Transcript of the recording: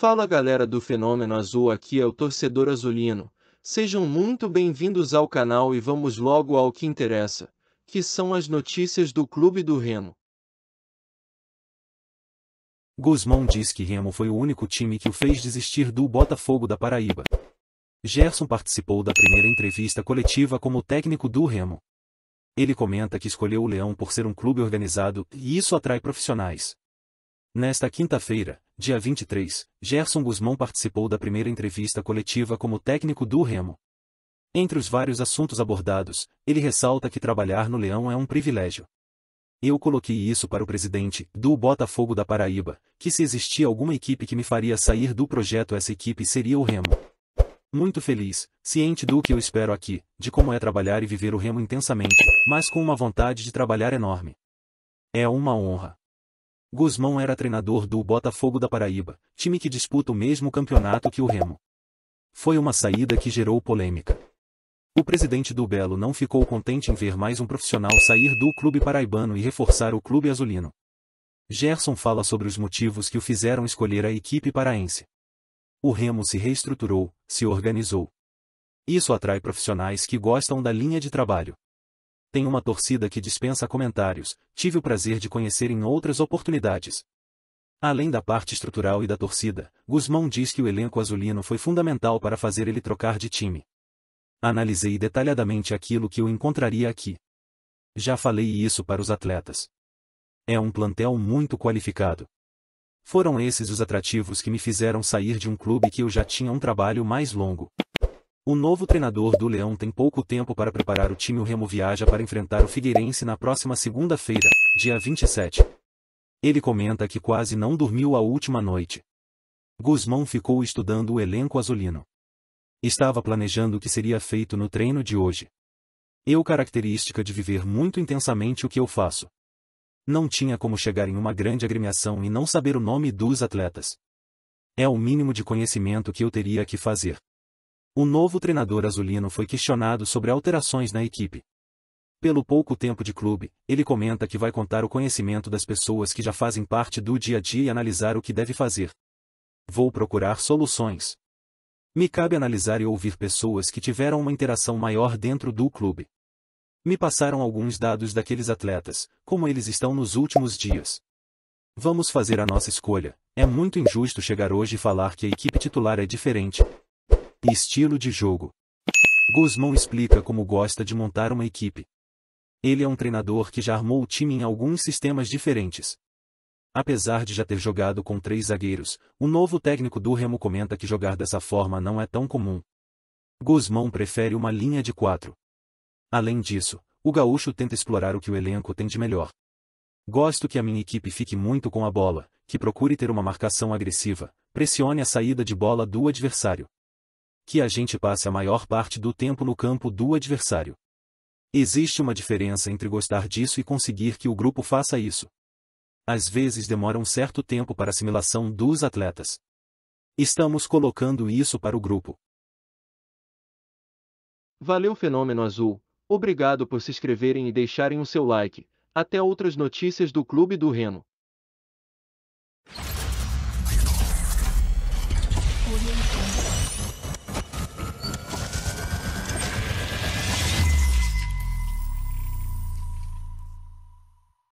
Fala galera do Fenômeno Azul, aqui é o torcedor azulino. Sejam muito bem-vindos ao canal e vamos logo ao que interessa, que são as notícias do clube do Remo. Guzmão diz que Remo foi o único time que o fez desistir do Botafogo da Paraíba. Gerson participou da primeira entrevista coletiva como técnico do Remo. Ele comenta que escolheu o Leão por ser um clube organizado e isso atrai profissionais. Nesta quinta-feira, Dia 23, Gerson Guzmão participou da primeira entrevista coletiva como técnico do Remo. Entre os vários assuntos abordados, ele ressalta que trabalhar no Leão é um privilégio. Eu coloquei isso para o presidente do Botafogo da Paraíba, que se existia alguma equipe que me faria sair do projeto essa equipe seria o Remo. Muito feliz, ciente do que eu espero aqui, de como é trabalhar e viver o Remo intensamente, mas com uma vontade de trabalhar enorme. É uma honra. Guzmão era treinador do Botafogo da Paraíba, time que disputa o mesmo campeonato que o Remo. Foi uma saída que gerou polêmica. O presidente do Belo não ficou contente em ver mais um profissional sair do clube paraibano e reforçar o clube azulino. Gerson fala sobre os motivos que o fizeram escolher a equipe paraense. O Remo se reestruturou, se organizou. Isso atrai profissionais que gostam da linha de trabalho tem uma torcida que dispensa comentários, tive o prazer de conhecer em outras oportunidades. Além da parte estrutural e da torcida, Guzmão diz que o elenco azulino foi fundamental para fazer ele trocar de time. Analisei detalhadamente aquilo que eu encontraria aqui. Já falei isso para os atletas. É um plantel muito qualificado. Foram esses os atrativos que me fizeram sair de um clube que eu já tinha um trabalho mais longo. O novo treinador do Leão tem pouco tempo para preparar o time. O Remo viaja para enfrentar o Figueirense na próxima segunda-feira, dia 27. Ele comenta que quase não dormiu a última noite. Guzmão ficou estudando o elenco azulino. Estava planejando o que seria feito no treino de hoje. Eu característica de viver muito intensamente o que eu faço. Não tinha como chegar em uma grande agremiação e não saber o nome dos atletas. É o mínimo de conhecimento que eu teria que fazer. O novo treinador azulino foi questionado sobre alterações na equipe. Pelo pouco tempo de clube, ele comenta que vai contar o conhecimento das pessoas que já fazem parte do dia a dia e analisar o que deve fazer. Vou procurar soluções. Me cabe analisar e ouvir pessoas que tiveram uma interação maior dentro do clube. Me passaram alguns dados daqueles atletas, como eles estão nos últimos dias. Vamos fazer a nossa escolha. É muito injusto chegar hoje e falar que a equipe titular é diferente, e estilo de jogo. Guzmão explica como gosta de montar uma equipe. Ele é um treinador que já armou o time em alguns sistemas diferentes. Apesar de já ter jogado com três zagueiros, o novo técnico do Remo comenta que jogar dessa forma não é tão comum. Guzmão prefere uma linha de quatro. Além disso, o gaúcho tenta explorar o que o elenco tem de melhor. Gosto que a minha equipe fique muito com a bola, que procure ter uma marcação agressiva, pressione a saída de bola do adversário que a gente passe a maior parte do tempo no campo do adversário. Existe uma diferença entre gostar disso e conseguir que o grupo faça isso. Às vezes demora um certo tempo para a assimilação dos atletas. Estamos colocando isso para o grupo. Valeu Fenômeno Azul, obrigado por se inscreverem e deixarem o seu like. Até outras notícias do Clube do Reno.